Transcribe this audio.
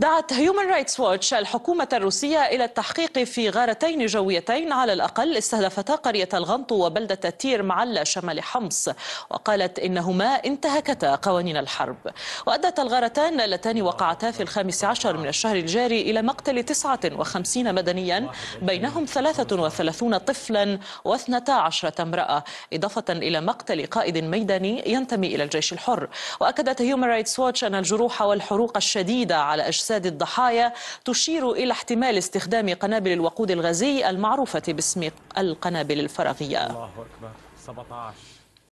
دعت هيومن رايتس ووتش الحكومة الروسية إلى التحقيق في غارتين جويتين على الأقل استهدفتا قرية الغنط وبلدة تير معلا شمال حمص وقالت إنهما انتهكتا قوانين الحرب وأدت الغارتان اللتان وقعتا في الخامس عشر من الشهر الجاري إلى مقتل 59 مدنيا بينهم 33 طفلا و12 امرأة إضافة إلى مقتل قائد ميداني ينتمي إلى الجيش الحر وأكدت هيومن رايتس ووتش أن الجروح والحروق الشديدة على أجساد أجساد الضحايا تشير إلى احتمال استخدام قنابل الوقود الغازي المعروفة باسم القنابل الفراغية الله أكبر 17